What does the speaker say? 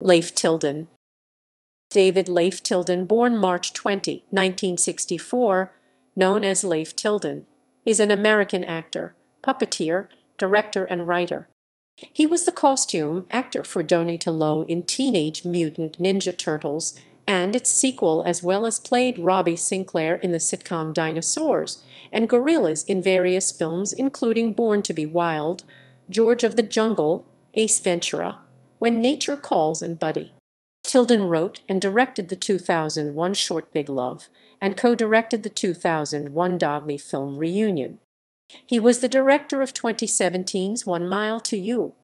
Leif Tilden David Leif Tilden, born March 20, 1964, known as Leif Tilden, is an American actor, puppeteer, director, and writer. He was the costume actor for Donnie Low in Teenage Mutant Ninja Turtles and its sequel, as well as played Robbie Sinclair in the sitcom Dinosaurs and Gorillas in various films, including Born to be Wild, George of the Jungle, Ace Ventura, when Nature Calls and Buddy. Tilden wrote and directed the 2001 short Big Love and co-directed the 2001 Dogme film Reunion. He was the director of 2017's One Mile to You,